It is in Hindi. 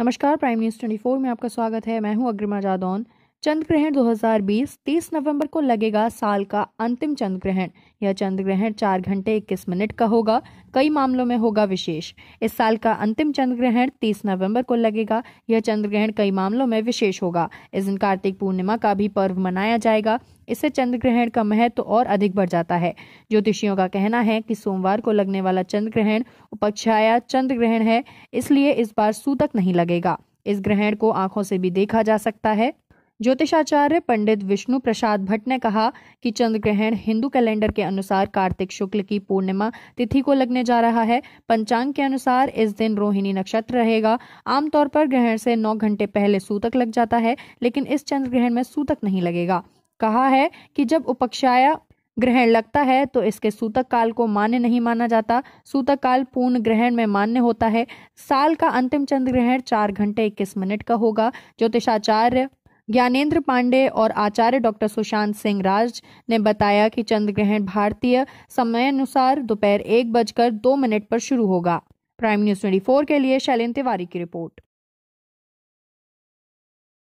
नमस्कार प्राइम न्यूज़ 24 में आपका स्वागत है मैं हूं अग्रिमा जादौन चंद्र ग्रहण 2020 30 नवंबर को लगेगा साल का अंतिम चंद्र ग्रहण यह चंद्र ग्रहण चार घंटे इक्कीस मिनट का होगा कई मामलों में होगा विशेष इस साल का अंतिम चंद्र ग्रहण 30 नवंबर को लगेगा यह चंद्र ग्रहण कई मामलों में विशेष होगा इस दिन कार्तिक पूर्णिमा का भी पर्व मनाया जाएगा इससे चंद्र ग्रहण का महत्व तो और अधिक बढ़ जाता है ज्योतिषियों का कहना है कि सोमवार को लगने वाला चंद्र ग्रहण उपक्षाया चंद्र ग्रहण है इसलिए इस बार सूतक नहीं लगेगा इस ग्रहण को आंखों से भी देखा जा सकता है ज्योतिषाचार्य पंडित विष्णु प्रसाद भट्ट ने कहा कि चंद्र ग्रहण हिंदू कैलेंडर के अनुसार कार्तिक शुक्ल की पूर्णिमा तिथि को लगने जा रहा है पंचांग के अनुसार इस दिन रोहिणी नक्षत्र रहेगा आमतौर पर ग्रहण से नौ घंटे पहले सूतक लग जाता है लेकिन इस चंद्र ग्रहण में सूतक नहीं लगेगा कहा है कि जब उपक्षाया ग्रहण लगता है तो इसके सूतक काल को मान्य नहीं माना जाता सूतक काल पूर्ण ग्रहण में मान्य होता है साल का अंतिम चंद्र ग्रहण चार घंटे इक्कीस मिनट का होगा ज्योतिषाचार्य ज्ञानेन्द्र पांडे और आचार्य डॉक्टर सुशांत सिंह राज ने बताया कि ग्रहण भारतीय समयानुसार दोपहर एक बजकर दो मिनट पर शुरू होगा प्राइम न्यूज ट्वेंटी के लिए शैलेन तिवारी की रिपोर्ट